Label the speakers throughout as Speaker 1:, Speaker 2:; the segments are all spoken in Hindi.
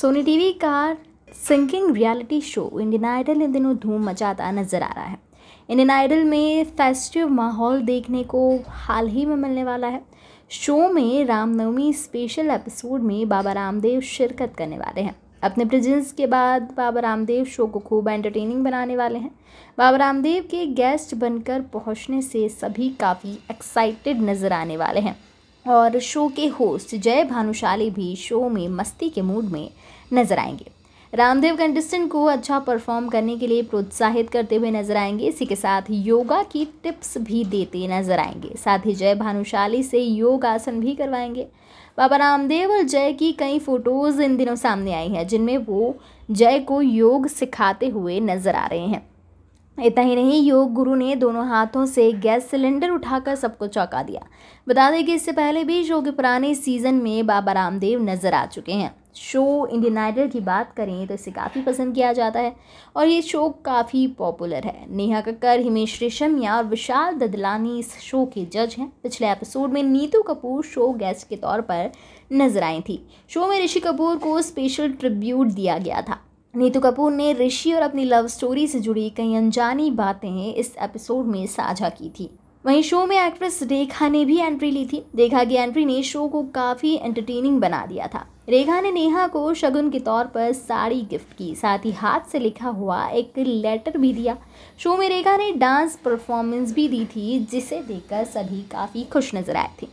Speaker 1: सोनी टीवी का singing reality show Indian Idol इन दिनों धूम मचाता नजर आ रहा है इंडियन आइडल में फेस्टिव माहौल देखने को हाल ही में मिलने वाला है शो में रामनवमी स्पेशल एपिसोड में बाबा रामदेव शिरकत करने वाले हैं अपने प्रेजेंस के बाद बाबा रामदेव शो को खूब एंटरटेनिंग बनाने वाले हैं बाबा रामदेव के गेस्ट बनकर पहुंचने से सभी काफ़ी एक्साइटेड नज़र आने वाले हैं और शो के होस्ट जय भानुशाली भी शो में मस्ती के मूड में नजर आएंगे रामदेव कंटेस्टेंट को अच्छा परफॉर्म करने के लिए प्रोत्साहित करते हुए नजर आएंगे इसी के साथ योगा की टिप्स भी देते नजर आएंगे साथ ही जय भानुशाली से योग आसन भी करवाएंगे बाबा रामदेव और जय की कई फोटोज़ इन दिनों सामने आई हैं जिनमें वो जय को योग सिखाते हुए नजर आ रहे हैं इतना ही नहीं योग गुरु ने दोनों हाथों से गैस सिलेंडर उठाकर सबको चौंका दिया बता दें कि इससे पहले भी शो के पुराने सीजन में बाबा रामदेव नज़र आ चुके हैं शो इंडियन आइडल की बात करें तो इसे काफ़ी पसंद किया जाता है और ये शो काफ़ी पॉपुलर है नेहा कक्कर हिमेश रेशमिया और विशाल ददलानी इस शो के जज हैं पिछले एपिसोड में नीतू कपूर शो गेस्ट के तौर पर नजर आई थी शो में ऋषि कपूर को स्पेशल ट्रिब्यूट दिया गया था नीतू कपूर ने ऋषि और अपनी लव स्टोरी से जुड़ी कई अनजानी बातें इस एपिसोड में साझा की थी वहीं शो में एक्ट्रेस रेखा ने भी एंट्री ली थी रेखा की एंट्री ने शो को काफ़ी एंटरटेनिंग बना दिया था रेखा ने नेहा को शगुन के तौर पर साड़ी गिफ्ट की साथ ही हाथ से लिखा हुआ एक लेटर भी दिया शो में रेखा ने डांस परफॉर्मेंस भी दी थी जिसे देखकर सभी काफ़ी खुश नजर आए थे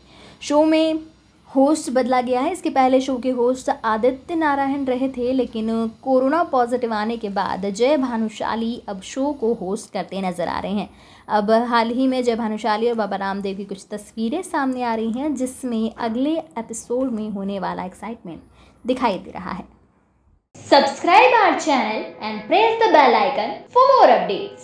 Speaker 1: शो में होस्ट बदला गया है इसके पहले शो के होस्ट आदित्य नारायण रहे थे लेकिन कोरोना पॉजिटिव आने के बाद जय भानुशाली अब शो को होस्ट करते नजर आ रहे हैं अब हाल ही में जय भानुशाली और बाबा रामदेव की कुछ तस्वीरें सामने आ रही हैं जिसमें अगले एपिसोड में होने वाला एक्साइटमेंट दिखाई दे रहा है subscribe our channel and press the bell icon for more updates